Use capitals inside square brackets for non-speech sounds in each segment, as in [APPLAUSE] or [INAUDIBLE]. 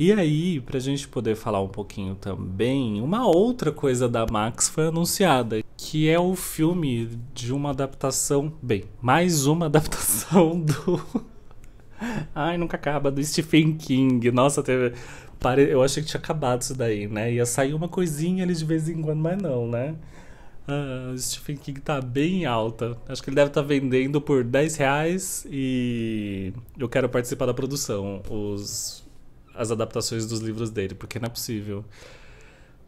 E aí, pra gente poder falar um pouquinho também, uma outra coisa da Max foi anunciada, que é o filme de uma adaptação, bem, mais uma [LAUGHS] adaptação do [LAUGHS] Ai, nunca acaba, do Stephen King. Nossa, teve eu achei que tinha acabado isso daí, né? Ia sair uma coisinha ali de vez em quando, mas não, né? Ah, o Stephen King tá bem alta. Acho que ele deve estar tá vendendo por 10 reais e eu quero participar da produção. Os as adaptações dos livros dele, porque não é possível.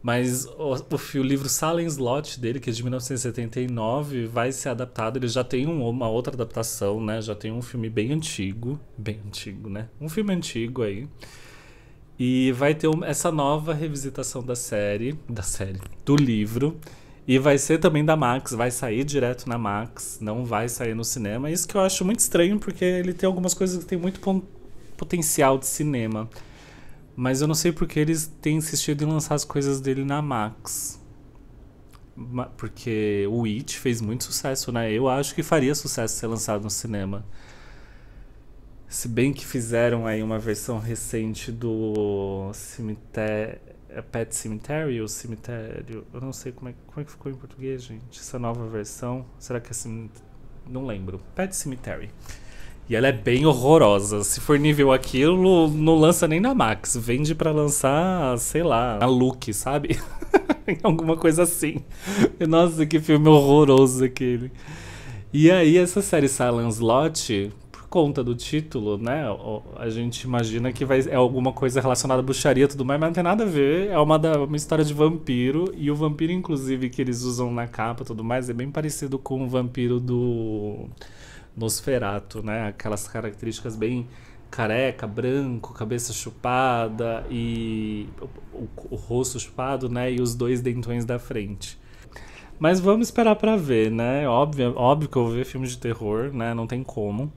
Mas o, o, o livro Salem's Lot dele, que é de 1979, vai ser adaptado. Ele já tem um, uma outra adaptação, né? Já tem um filme bem antigo. Bem antigo, né? Um filme antigo aí. E vai ter um, essa nova revisitação da série. Da série. Do livro. E vai ser também da Max, vai sair direto na Max, não vai sair no cinema. Isso que eu acho muito estranho, porque ele tem algumas coisas que tem muito potencial de cinema. Mas eu não sei porque eles têm insistido em lançar as coisas dele na Max. Porque o It fez muito sucesso, né? Eu acho que faria sucesso ser lançado no cinema. Se bem que fizeram aí uma versão recente do cemitério. É Pet Cemetery ou Cemitério? Eu não sei como é, como é que ficou em português, gente. Essa nova versão. Será que é cem... Não lembro. Pet Cemetery. E ela é bem horrorosa. Se for nível aquilo, não lança nem na Max. Vende para lançar, sei lá, na Look, sabe? [LAUGHS] Alguma coisa assim. Nossa, que filme horroroso aquele. E aí, essa série Silent Slot por conta do título, né? A gente imagina que vai, é alguma coisa relacionada à bruxaria e tudo mais, mas não tem nada a ver. É uma, da, uma história de vampiro. E o vampiro, inclusive, que eles usam na capa e tudo mais, é bem parecido com o vampiro do Nosferato, né? Aquelas características bem careca, branco, cabeça chupada e o, o, rosto chupado, né? E os dois dentões da frente. Mas vamos esperar para ver, né? Óbvio, óbvio que eu vou ver filmes de terror, né? Não tem como.